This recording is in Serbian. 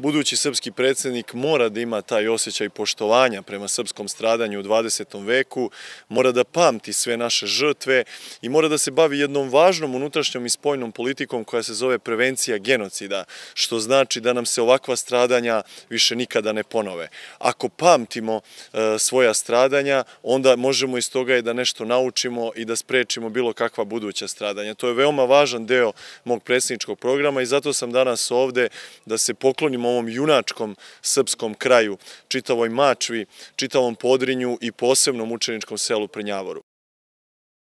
Budući srpski predsednik mora da ima taj osjećaj poštovanja prema srpskom stradanju u 20. veku, mora da pamti sve naše žrtve i mora da se bavi jednom važnom unutrašnjom i spojnom politikom koja se zove prevencija genocida, što znači da nam se ovakva stradanja više nikada ne ponove. Ako pamtimo e, svoja stradanja, onda možemo iz toga i da nešto naučimo i da sprečimo bilo kakva buduća stradanja. To je veoma važan deo mog predsedničkog programa i zato sam danas ovde da se poklonimo ovom junačkom srpskom kraju, čitavoj Mačvi, čitavom Podrinju i posebnom učeničkom selu Prnjavoru.